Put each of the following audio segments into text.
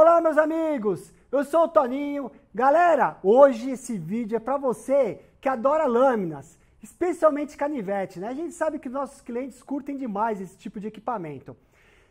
Olá, meus amigos! Eu sou o Toninho. Galera, hoje esse vídeo é para você que adora lâminas, especialmente canivete, né? A gente sabe que nossos clientes curtem demais esse tipo de equipamento.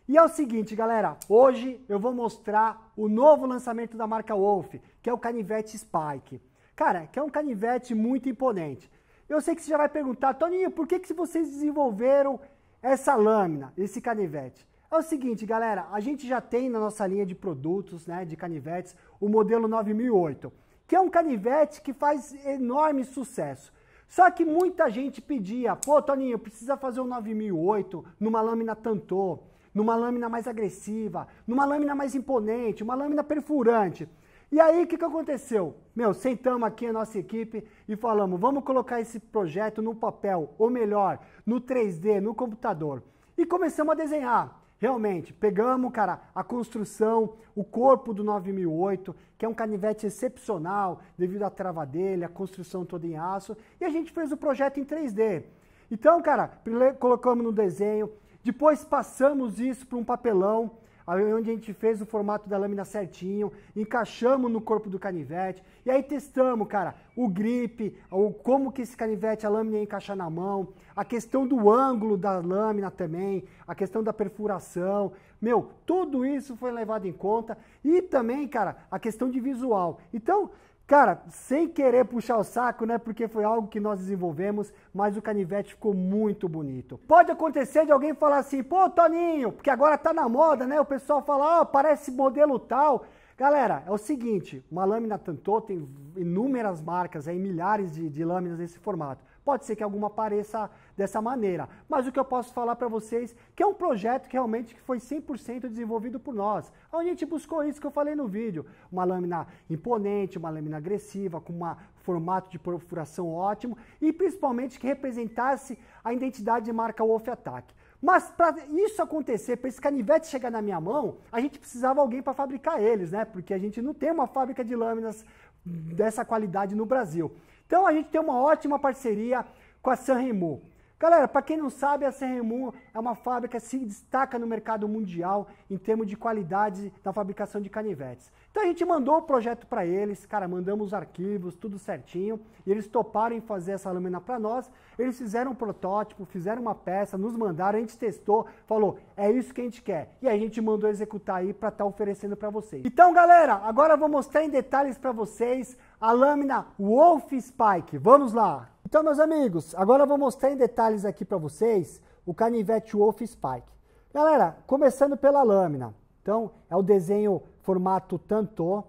E é o seguinte, galera, hoje eu vou mostrar o novo lançamento da marca Wolf, que é o canivete Spike. Cara, que é um canivete muito imponente. Eu sei que você já vai perguntar, Toninho, por que, que vocês desenvolveram essa lâmina, esse canivete? É o seguinte, galera, a gente já tem na nossa linha de produtos, né, de canivetes, o modelo 9008, que é um canivete que faz enorme sucesso. Só que muita gente pedia, pô, Toninho, precisa fazer um 9008 numa lâmina tantô, numa lâmina mais agressiva, numa lâmina mais imponente, uma lâmina perfurante. E aí, o que, que aconteceu? Meu, sentamos aqui a nossa equipe e falamos, vamos colocar esse projeto no papel, ou melhor, no 3D, no computador. E começamos a desenhar. Realmente, pegamos, cara, a construção, o corpo do 9008, que é um canivete excepcional devido à trava dele a construção toda em aço, e a gente fez o projeto em 3D. Então, cara, primeiro colocamos no desenho, depois passamos isso para um papelão, é onde a gente fez o formato da lâmina certinho, encaixamos no corpo do canivete, e aí testamos, cara, o grip, o, como que esse canivete, a lâmina ia encaixar na mão, a questão do ângulo da lâmina também, a questão da perfuração, meu, tudo isso foi levado em conta, e também, cara, a questão de visual. Então, Cara, sem querer puxar o saco, né? Porque foi algo que nós desenvolvemos, mas o canivete ficou muito bonito. Pode acontecer de alguém falar assim, pô, Toninho, porque agora tá na moda, né? O pessoal fala, ó, oh, parece modelo tal. Galera, é o seguinte, uma lâmina Tantô tem inúmeras marcas, aí, milhares de, de lâminas nesse formato. Pode ser que alguma apareça dessa maneira, mas o que eu posso falar para vocês que é um projeto que realmente foi 100% desenvolvido por nós. a gente buscou isso que eu falei no vídeo, uma lâmina imponente, uma lâmina agressiva, com um formato de perfuração ótimo e principalmente que representasse a identidade de marca Wolf Attack. Mas para isso acontecer, para esse canivete chegar na minha mão, a gente precisava alguém para fabricar eles, né? Porque a gente não tem uma fábrica de lâminas dessa qualidade no Brasil. Então a gente tem uma ótima parceria com a Sanremo. Galera, para quem não sabe, a Sanremo é uma fábrica que se destaca no mercado mundial em termos de qualidade da fabricação de canivetes. Então a gente mandou o projeto para eles, cara, mandamos os arquivos, tudo certinho, e eles toparam em fazer essa lâmina para nós. Eles fizeram um protótipo, fizeram uma peça, nos mandaram, a gente testou, falou, é isso que a gente quer. E a gente mandou executar aí para estar tá oferecendo para vocês. Então, galera, agora eu vou mostrar em detalhes para vocês a lâmina Wolf Spike. Vamos lá! Então, meus amigos, agora eu vou mostrar em detalhes aqui para vocês o canivete Wolf Spike. Galera, começando pela lâmina. Então, é o desenho formato tanto,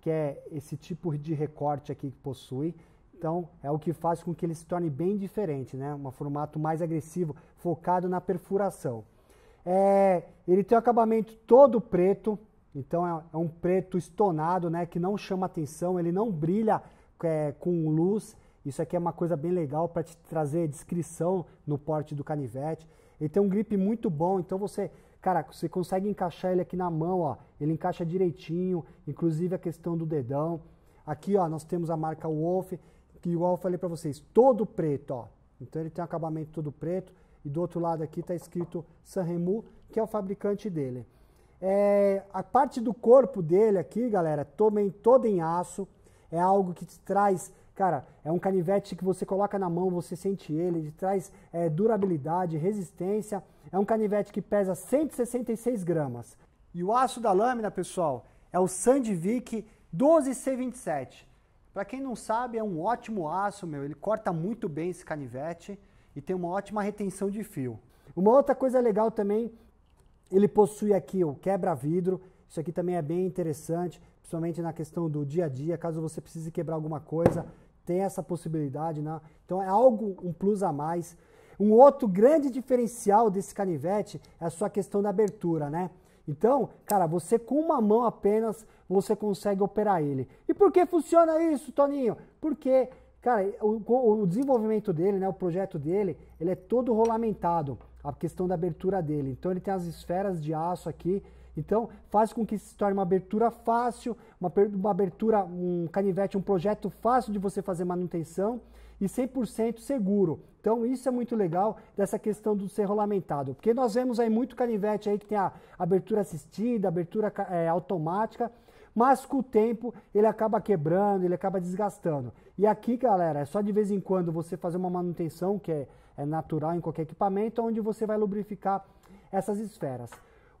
que é esse tipo de recorte aqui que possui. Então, é o que faz com que ele se torne bem diferente, né? Um formato mais agressivo, focado na perfuração. É, ele tem o acabamento todo preto, então é, é, um preto estonado, né? Que não chama atenção, ele não brilha é, com luz. Isso aqui é uma coisa bem legal para te trazer descrição no porte do canivete. Ele tem um grip muito bom, então você, cara, você consegue encaixar ele aqui na mão, ó. Ele encaixa direitinho, inclusive a questão do dedão. Aqui, ó, nós temos a marca Wolf, que igual eu falei para vocês, todo preto, ó. Então ele tem um acabamento todo preto e do outro lado aqui está escrito Sanremo, que é o fabricante dele. É, a parte do corpo dele aqui, galera, também toda em aço. É algo que te traz, cara, é um canivete que você coloca na mão, você sente ele, ele traz é, durabilidade, resistência. É um canivete que pesa 166 gramas. E o aço da lâmina, pessoal, é o Sandvik 12C27. Para quem não sabe, é um ótimo aço, meu. Ele corta muito bem esse canivete e tem uma ótima retenção de fio. Uma outra coisa legal também ele possui aqui o quebra-vidro. Isso aqui também é bem interessante, principalmente na questão do dia a dia. Caso você precise quebrar alguma coisa, tem essa possibilidade, né? Então é algo um plus a mais. Um outro grande diferencial desse canivete é a sua questão da abertura, né? Então, cara, você com uma mão apenas você consegue operar ele. E por que funciona isso, Toninho? Porque, cara, o, o desenvolvimento dele, né, o projeto dele, ele é todo rolamentado a questão da abertura dele. Então ele tem as esferas de aço aqui. Então faz com que se torne uma abertura fácil, uma, uma abertura, um canivete, um projeto fácil de você fazer manutenção e 100% seguro. Então isso é muito legal dessa questão do ser rolamentado, porque nós vemos aí muito canivete aí que tem a abertura assistida, abertura é, automática, mas com o tempo ele acaba quebrando, ele acaba desgastando. E aqui, galera, é só de vez em quando você fazer uma manutenção, que é, é natural em qualquer equipamento, onde você vai lubrificar essas esferas.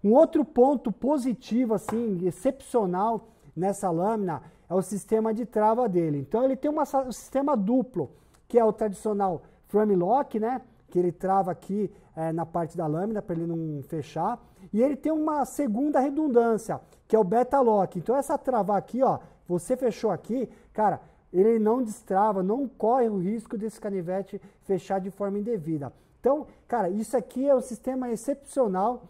Um outro ponto positivo, assim, excepcional nessa lâmina é o sistema de trava dele. Então ele tem uma, um sistema duplo, que é o tradicional frame lock, né? Que ele trava aqui é, na parte da lâmina para ele não fechar. E ele tem uma segunda redundância, que é o beta lock. Então essa travar aqui, ó, você fechou aqui, cara, ele não destrava, não corre o risco desse canivete fechar de forma indevida. Então, cara, isso aqui é um sistema excepcional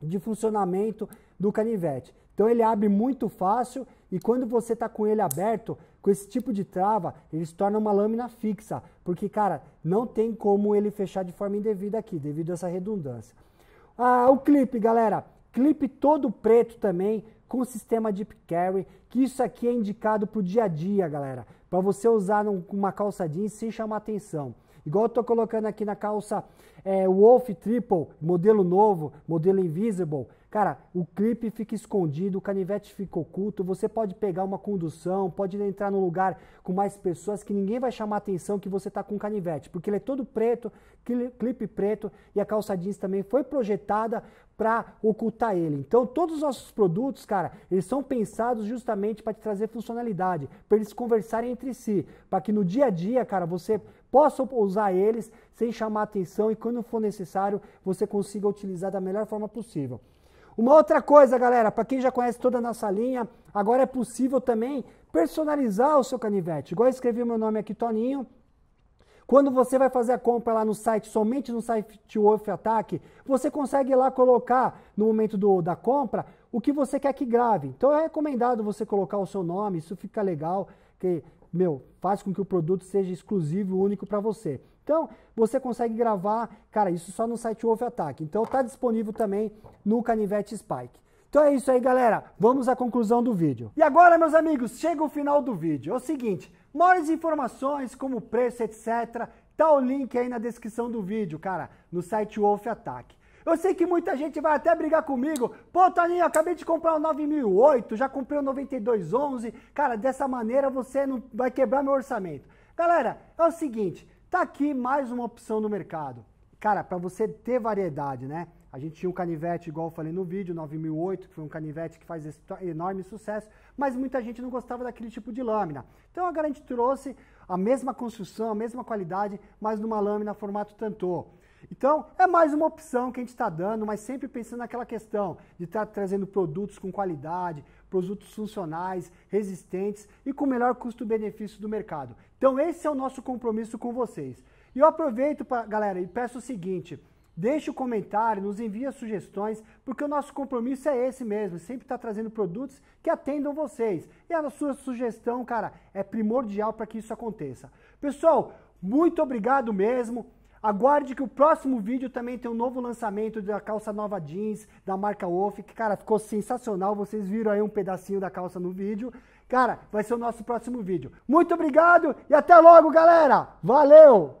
de funcionamento do canivete. Então ele abre muito fácil e quando você está com ele aberto, com esse tipo de trava, ele se torna uma lâmina fixa, porque cara, não tem como ele fechar de forma indevida aqui, devido a essa redundância. Ah, o clipe, galera clipe todo preto também, com sistema Deep Carry, que isso aqui é indicado para o dia a dia, galera. Para você usar num, uma calça jeans sem chamar atenção. Igual eu estou colocando aqui na calça é, Wolf Triple, modelo novo, modelo Invisible. Cara, o clipe fica escondido, o canivete fica oculto, você pode pegar uma condução, pode entrar num lugar com mais pessoas que ninguém vai chamar atenção que você tá com canivete, porque ele é todo preto, clipe preto e a calça jeans também foi projetada para ocultar ele. Então, todos os nossos produtos, cara, eles são pensados justamente para te trazer funcionalidade, para eles conversarem entre si, para que no dia a dia, cara, você possam usar eles sem chamar atenção e quando for necessário você consiga utilizar da melhor forma possível. Uma outra coisa, galera, para quem já conhece toda a nossa linha, agora é possível também personalizar o seu canivete. Igual eu escrevi meu nome aqui, Toninho. Quando você vai fazer a compra lá no site, somente no site Wolf Attack, você consegue lá colocar no momento do, da compra o que você quer que grave. Então é recomendado você colocar o seu nome, isso fica legal, que meu, faz com que o produto seja exclusivo, único para você. Então, você consegue gravar, cara, isso só no site Wolf Attack. Então, está disponível também no Canivete Spike. Então é isso aí, galera. Vamos à conclusão do vídeo. E agora, meus amigos, chega o final do vídeo. É o seguinte, maiores informações como preço, etc., tá o link aí na descrição do vídeo, cara, no site Wolf Attack. Eu sei que muita gente vai até brigar comigo. Pô, Toninho, acabei de comprar o 9008, já comprei o 9211. Cara, dessa maneira você não vai quebrar meu orçamento. Galera, é o seguinte, tá aqui mais uma opção no mercado. Cara, para você ter variedade, né? A gente tinha um canivete, igual eu falei no vídeo, 9008, que foi um canivete que faz enorme sucesso, mas muita gente não gostava daquele tipo de lâmina. Então agora a gente trouxe a mesma construção, a mesma qualidade, mas numa lâmina formato tanto. Então, é mais uma opção que a gente está dando, mas sempre pensando naquela questão de estar tá trazendo produtos com qualidade, produtos funcionais, resistentes e com o melhor custo-benefício do mercado. Então, esse é o nosso compromisso com vocês. E eu aproveito, pra, galera, e peço o seguinte. Deixe o um comentário, nos envie sugestões, porque o nosso compromisso é esse mesmo, sempre estar tá trazendo produtos que atendam vocês. E a sua sugestão, cara, é primordial para que isso aconteça. Pessoal, muito obrigado mesmo. Aguarde que o próximo vídeo também tem um novo lançamento da calça nova jeans da marca Wolf, que cara, ficou sensacional, vocês viram aí um pedacinho da calça no vídeo. Cara, vai ser o nosso próximo vídeo. Muito obrigado e até logo, galera. Valeu!